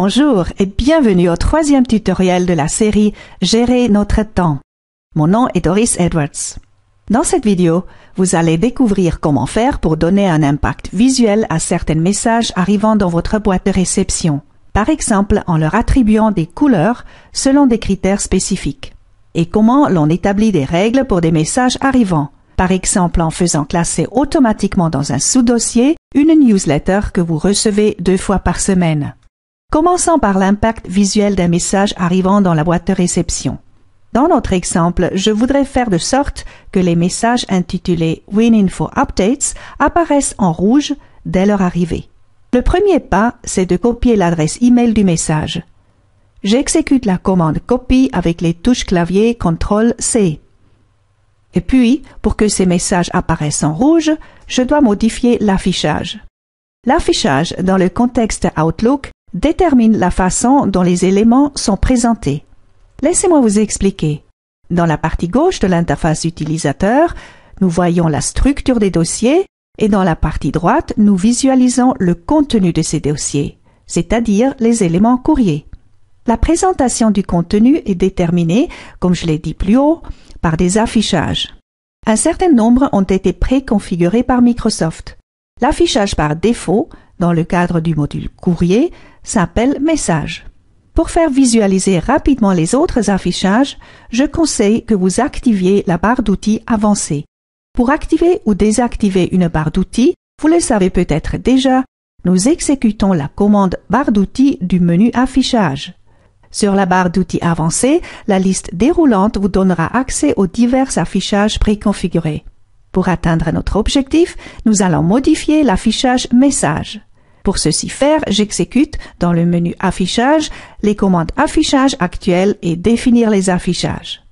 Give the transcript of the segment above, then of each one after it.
Bonjour et bienvenue au troisième tutoriel de la série Gérer notre temps. Mon nom est Doris Edwards. Dans cette vidéo, vous allez découvrir comment faire pour donner un impact visuel à certains messages arrivant dans votre boîte de réception, par exemple en leur attribuant des couleurs selon des critères spécifiques, et comment l'on établit des règles pour des messages arrivants, par exemple en faisant classer automatiquement dans un sous-dossier une newsletter que vous recevez deux fois par semaine. Commençons par l'impact visuel d'un message arrivant dans la boîte de réception. Dans notre exemple, je voudrais faire de sorte que les messages intitulés WinInfo Updates apparaissent en rouge dès leur arrivée. Le premier pas, c'est de copier l'adresse email du message. J'exécute la commande copie avec les touches clavier CTRL C. Et puis, pour que ces messages apparaissent en rouge, je dois modifier l'affichage. L'affichage dans le contexte Outlook détermine la façon dont les éléments sont présentés. Laissez-moi vous expliquer. Dans la partie gauche de l'interface utilisateur, nous voyons la structure des dossiers et dans la partie droite, nous visualisons le contenu de ces dossiers, c'est-à-dire les éléments courriers. La présentation du contenu est déterminée, comme je l'ai dit plus haut, par des affichages. Un certain nombre ont été préconfigurés par Microsoft. L'affichage par défaut dans le cadre du module courrier s'appelle message. Pour faire visualiser rapidement les autres affichages, je conseille que vous activiez la barre d'outils avancée. Pour activer ou désactiver une barre d'outils, vous le savez peut-être déjà, nous exécutons la commande barre d'outils du menu affichage. Sur la barre d'outils avancée, la liste déroulante vous donnera accès aux divers affichages préconfigurés. Pour atteindre notre objectif, nous allons modifier l'affichage message. Pour ceci faire, j'exécute dans le menu Affichage les commandes Affichage actuel et Définir les affichages.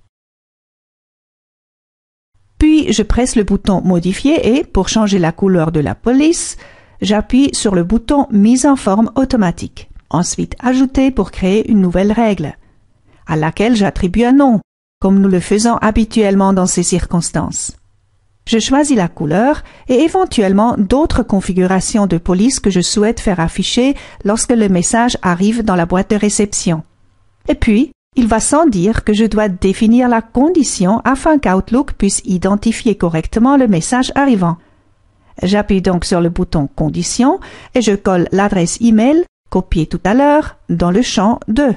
Puis je presse le bouton Modifier et, pour changer la couleur de la police, j'appuie sur le bouton Mise en forme automatique. Ensuite Ajouter pour créer une nouvelle règle, à laquelle j'attribue un nom, comme nous le faisons habituellement dans ces circonstances. Je choisis la couleur et éventuellement d'autres configurations de police que je souhaite faire afficher lorsque le message arrive dans la boîte de réception. Et puis, il va sans dire que je dois définir la condition afin qu'Outlook puisse identifier correctement le message arrivant. J'appuie donc sur le bouton Condition et je colle l'adresse email copiée tout à l'heure dans le champ 2.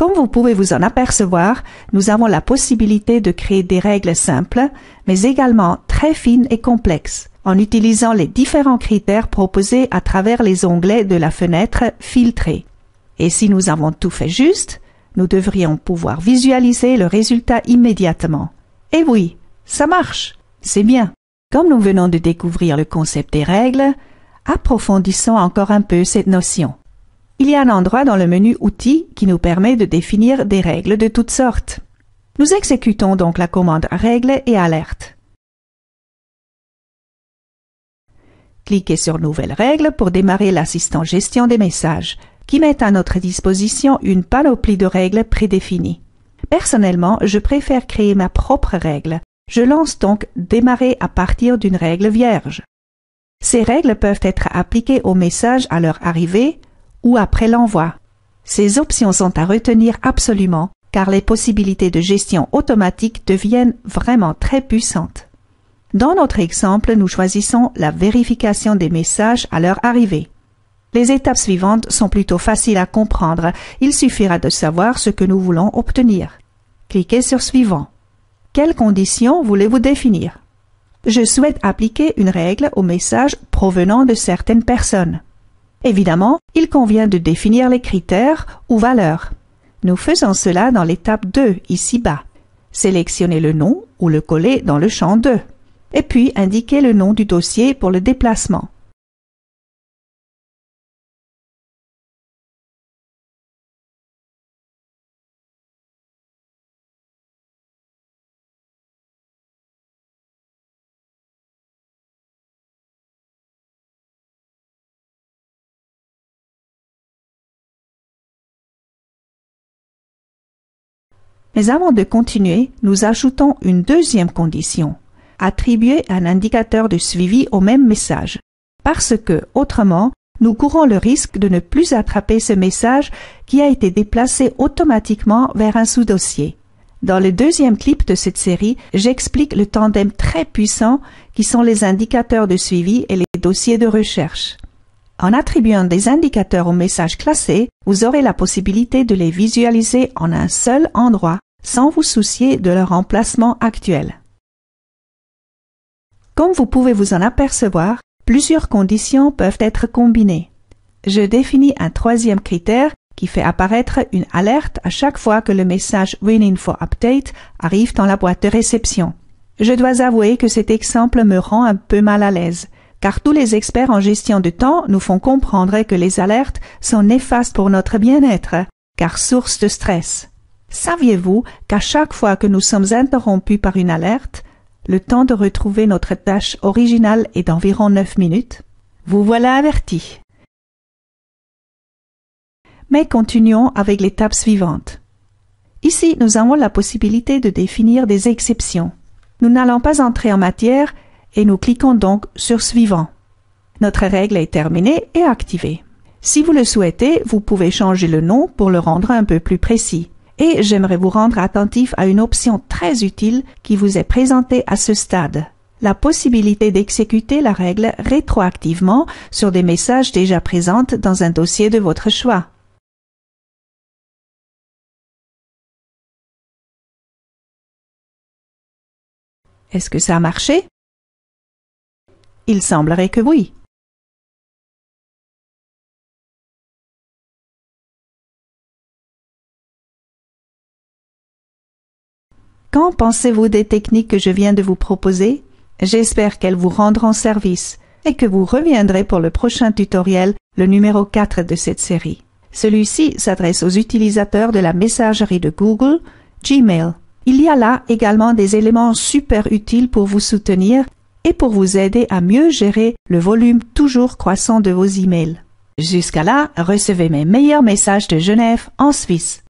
Comme vous pouvez vous en apercevoir, nous avons la possibilité de créer des règles simples, mais également très fines et complexes, en utilisant les différents critères proposés à travers les onglets de la fenêtre filtrée. Et si nous avons tout fait juste, nous devrions pouvoir visualiser le résultat immédiatement. Et eh oui, ça marche. C'est bien. Comme nous venons de découvrir le concept des règles, approfondissons encore un peu cette notion il y a un endroit dans le menu Outils qui nous permet de définir des règles de toutes sortes. Nous exécutons donc la commande Règles et Alertes. Cliquez sur Nouvelles règles pour démarrer l'assistant gestion des messages, qui met à notre disposition une panoplie de règles prédéfinies. Personnellement, je préfère créer ma propre règle. Je lance donc Démarrer à partir d'une règle vierge. Ces règles peuvent être appliquées aux messages à leur arrivée, ou après l'envoi. Ces options sont à retenir absolument car les possibilités de gestion automatique deviennent vraiment très puissantes. Dans notre exemple, nous choisissons la vérification des messages à leur arrivée. Les étapes suivantes sont plutôt faciles à comprendre, il suffira de savoir ce que nous voulons obtenir. Cliquez sur Suivant. Quelles conditions voulez-vous définir Je souhaite appliquer une règle aux messages provenant de certaines personnes. Évidemment, il convient de définir les critères ou valeurs. Nous faisons cela dans l'étape 2 ici-bas. Sélectionnez le nom ou le coller dans le champ 2. Et puis indiquez le nom du dossier pour le déplacement. Mais avant de continuer, nous ajoutons une deuxième condition, attribuer un indicateur de suivi au même message, parce que, autrement, nous courons le risque de ne plus attraper ce message qui a été déplacé automatiquement vers un sous-dossier. Dans le deuxième clip de cette série, j'explique le tandem très puissant qui sont les indicateurs de suivi et les dossiers de recherche. En attribuant des indicateurs aux messages classés, vous aurez la possibilité de les visualiser en un seul endroit sans vous soucier de leur emplacement actuel. Comme vous pouvez vous en apercevoir, plusieurs conditions peuvent être combinées. Je définis un troisième critère qui fait apparaître une alerte à chaque fois que le message Winning for Update arrive dans la boîte de réception. Je dois avouer que cet exemple me rend un peu mal à l'aise car tous les experts en gestion de temps nous font comprendre que les alertes sont néfastes pour notre bien-être, car source de stress. Saviez-vous qu'à chaque fois que nous sommes interrompus par une alerte, le temps de retrouver notre tâche originale est d'environ 9 minutes Vous voilà averti. Mais continuons avec l'étape suivante. Ici, nous avons la possibilité de définir des exceptions. Nous n'allons pas entrer en matière et nous cliquons donc sur Suivant. Notre règle est terminée et activée. Si vous le souhaitez, vous pouvez changer le nom pour le rendre un peu plus précis. Et j'aimerais vous rendre attentif à une option très utile qui vous est présentée à ce stade. La possibilité d'exécuter la règle rétroactivement sur des messages déjà présents dans un dossier de votre choix. Est-ce que ça a marché? Il semblerait que oui. Qu'en pensez-vous des techniques que je viens de vous proposer J'espère qu'elles vous rendront service et que vous reviendrez pour le prochain tutoriel, le numéro 4 de cette série. Celui-ci s'adresse aux utilisateurs de la messagerie de Google, Gmail. Il y a là également des éléments super utiles pour vous soutenir et pour vous aider à mieux gérer le volume toujours croissant de vos emails. Jusqu'à là, recevez mes meilleurs messages de Genève en Suisse.